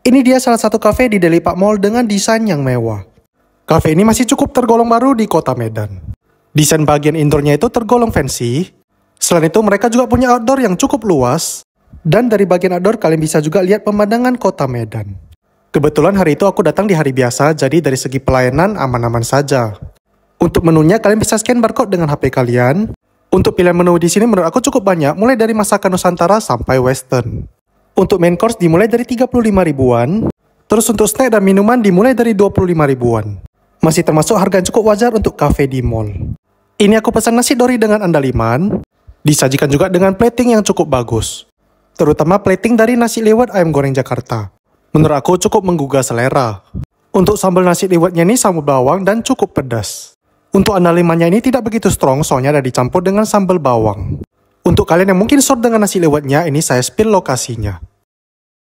Ini dia salah satu kafe di Deli Pak Mall dengan desain yang mewah. Kafe ini masih cukup tergolong baru di kota Medan. Desain bagian indoornya itu tergolong fancy. Selain itu mereka juga punya outdoor yang cukup luas. Dan dari bagian outdoor kalian bisa juga lihat pemandangan kota Medan. Kebetulan hari itu aku datang di hari biasa, jadi dari segi pelayanan aman-aman saja. Untuk menunya kalian bisa scan barcode dengan HP kalian. Untuk pilihan menu di sini menurut aku cukup banyak, mulai dari masakan Nusantara sampai Western. Untuk main course dimulai dari 35 ribuan, terus untuk snack dan minuman dimulai dari 25 ribuan. Masih termasuk harga yang cukup wajar untuk cafe di mall. Ini aku pesan nasi dori dengan andaliman, disajikan juga dengan plating yang cukup bagus. Terutama plating dari nasi lewat ayam goreng Jakarta. Menurut aku cukup menggugah selera. Untuk sambal nasi lewatnya ini sambal bawang dan cukup pedas. Untuk andalimannya ini tidak begitu strong soalnya ada dicampur dengan sambal bawang. Untuk kalian yang mungkin short dengan nasi lewatnya, ini saya spill lokasinya.